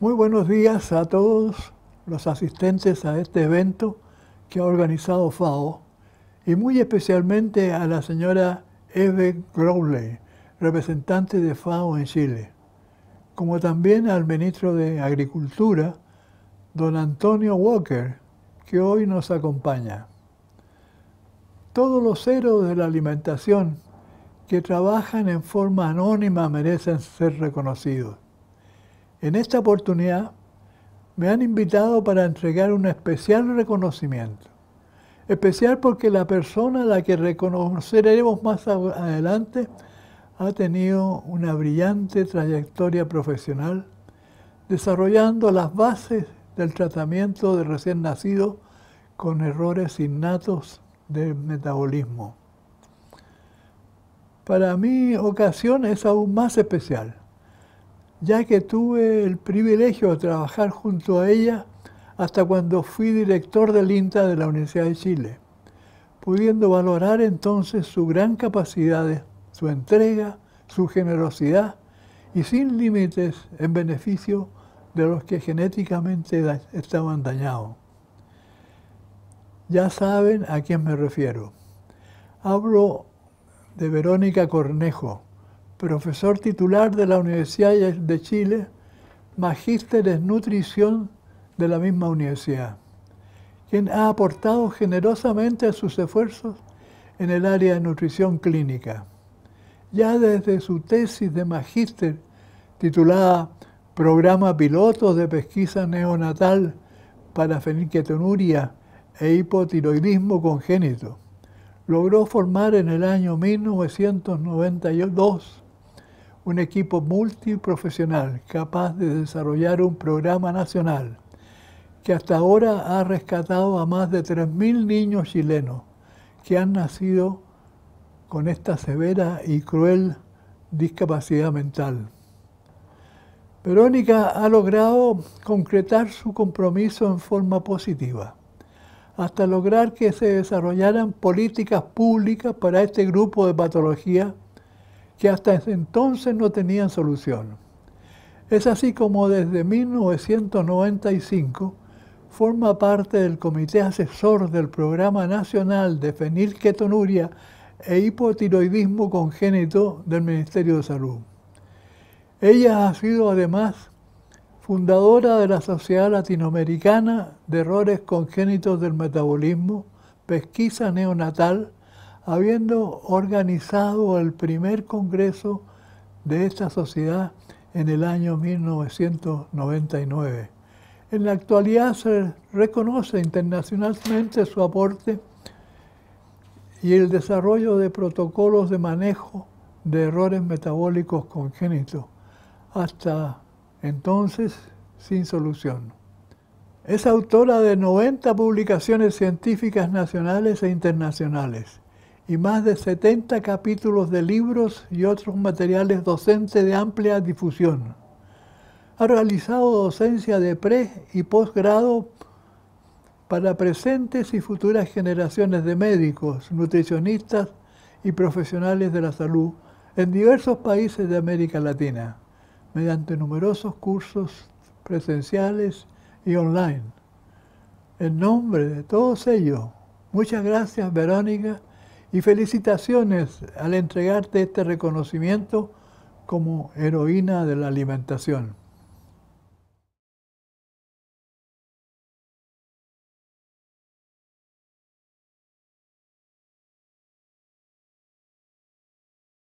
Muy buenos días a todos los asistentes a este evento que ha organizado FAO y muy especialmente a la señora Eve Crowley, representante de FAO en Chile, como también al ministro de Agricultura, don Antonio Walker, que hoy nos acompaña. Todos los héroes de la alimentación que trabajan en forma anónima merecen ser reconocidos en esta oportunidad me han invitado para entregar un especial reconocimiento. Especial porque la persona a la que reconoceremos más adelante ha tenido una brillante trayectoria profesional, desarrollando las bases del tratamiento de recién nacido con errores innatos del metabolismo. Para mí ocasión es aún más especial, ya que tuve el privilegio de trabajar junto a ella hasta cuando fui director del INTA de la Universidad de Chile, pudiendo valorar entonces su gran capacidad, su entrega, su generosidad y sin límites en beneficio de los que genéticamente estaban dañados. Ya saben a quién me refiero. Hablo de Verónica Cornejo, profesor titular de la Universidad de Chile, magíster en nutrición de la misma universidad, quien ha aportado generosamente a sus esfuerzos en el área de nutrición clínica. Ya desde su tesis de magíster titulada Programa Piloto de Pesquisa Neonatal para Fenilketonuria e Hipotiroidismo Congénito, logró formar en el año 1992 un equipo multiprofesional capaz de desarrollar un programa nacional que hasta ahora ha rescatado a más de 3.000 niños chilenos que han nacido con esta severa y cruel discapacidad mental. Verónica ha logrado concretar su compromiso en forma positiva, hasta lograr que se desarrollaran políticas públicas para este grupo de patología que hasta entonces no tenían solución. Es así como desde 1995 forma parte del Comité Asesor del Programa Nacional de Fenilketonuria e Hipotiroidismo Congénito del Ministerio de Salud. Ella ha sido además fundadora de la Sociedad Latinoamericana de Errores Congénitos del Metabolismo, Pesquisa Neonatal, habiendo organizado el primer congreso de esta sociedad en el año 1999. En la actualidad se reconoce internacionalmente su aporte y el desarrollo de protocolos de manejo de errores metabólicos congénitos, hasta entonces sin solución. Es autora de 90 publicaciones científicas nacionales e internacionales y más de 70 capítulos de libros y otros materiales docentes de amplia difusión. Ha realizado docencia de pre y posgrado para presentes y futuras generaciones de médicos, nutricionistas y profesionales de la salud en diversos países de América Latina, mediante numerosos cursos presenciales y online. En nombre de todos ellos, muchas gracias Verónica y felicitaciones al entregarte este reconocimiento como heroína de la alimentación.